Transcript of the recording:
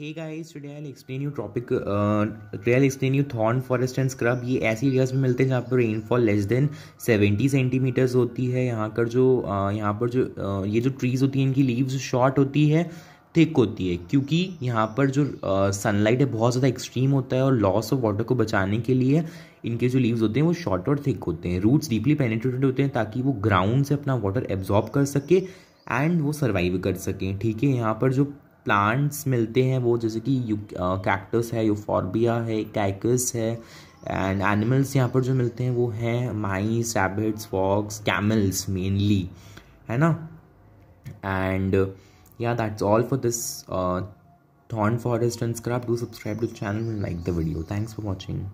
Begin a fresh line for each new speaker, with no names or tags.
hey guys today I explain you
topic today I explain you thorn forest and scrub ये ऐसी areas में मिलते हैं जहाँ पर रेनफॉल लेस देन 70 सेंटीमीटर्स होती है यहाँ पर जो uh, यहाँ पर जो uh, ये जो ट्रीज़ होती हैं इनकी लीव्स शॉर्ट होती है थिक होती है क्योंकि यहाँ पर जो सनलाइट uh, है बहुत ज़्यादा एक्सट्रीम होता है और लॉस ऑफ वाटर को बचाने के लिए इनके जो लीव्स होते हैं वो शॉर्ट और थिक होते हैं रूट्स डीपली पेनिट्रेटेड होते हैं ताकि वो ग्राउंड से अपना वाटर एब्जॉर्ब कर सके एंड वो सर्वाइव कर सकें ठीक है यहाँ पर जो प्लांट्स मिलते हैं वो जैसे कि यू कैक्टस है यूफॉर्बिया है कैकस है एंड एनिमल्स यहाँ पर जो मिलते हैं वो हैं mice rabbits wolves camels mainly है ना and yeah that's all for this thorn forest and scrub do subscribe to channel like the video thanks for watching